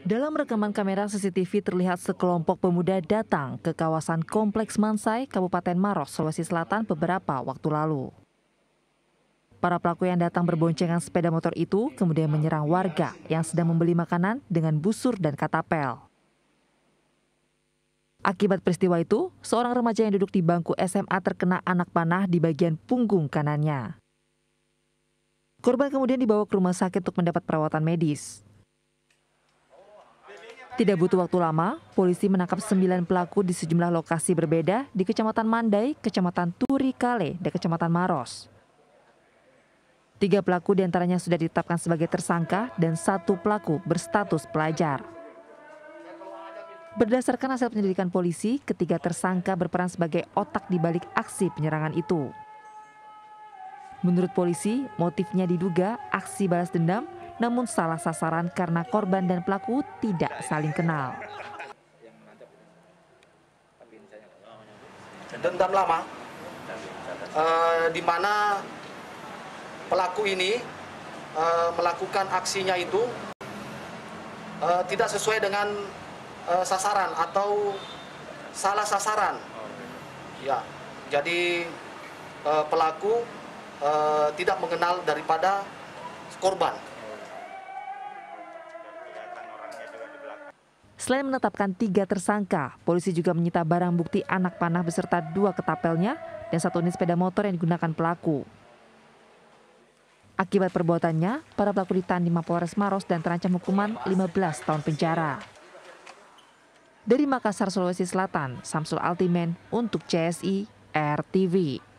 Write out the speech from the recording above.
Dalam rekaman kamera CCTV terlihat sekelompok pemuda datang ke kawasan Kompleks Mansai, Kabupaten Maros, Sulawesi Selatan beberapa waktu lalu. Para pelaku yang datang berboncengan sepeda motor itu kemudian menyerang warga yang sedang membeli makanan dengan busur dan katapel. Akibat peristiwa itu, seorang remaja yang duduk di bangku SMA terkena anak panah di bagian punggung kanannya. Korban kemudian dibawa ke rumah sakit untuk mendapat perawatan medis. Tidak butuh waktu lama, polisi menangkap sembilan pelaku di sejumlah lokasi berbeda di Kecamatan Mandai, Kecamatan Turikale, dan Kecamatan Maros. Tiga pelaku diantaranya sudah ditetapkan sebagai tersangka dan satu pelaku berstatus pelajar. Berdasarkan hasil penyelidikan polisi, ketiga tersangka berperan sebagai otak di balik aksi penyerangan itu. Menurut polisi, motifnya diduga aksi balas dendam namun salah sasaran karena korban dan pelaku tidak saling kenal. Dendam lama, uh, di mana pelaku ini uh, melakukan aksinya itu uh, tidak sesuai dengan uh, sasaran atau salah sasaran. Ya, jadi uh, pelaku uh, tidak mengenal daripada korban. Selain menetapkan tiga tersangka, polisi juga menyita barang bukti anak panah beserta dua ketapelnya dan satu unit sepeda motor yang digunakan pelaku. Akibat perbuatannya, para pelaku ditahan di Mapolres Maros dan terancam hukuman 15 tahun penjara. Dari Makassar, Sulawesi Selatan, Samsul Altimen untuk CSI RTV.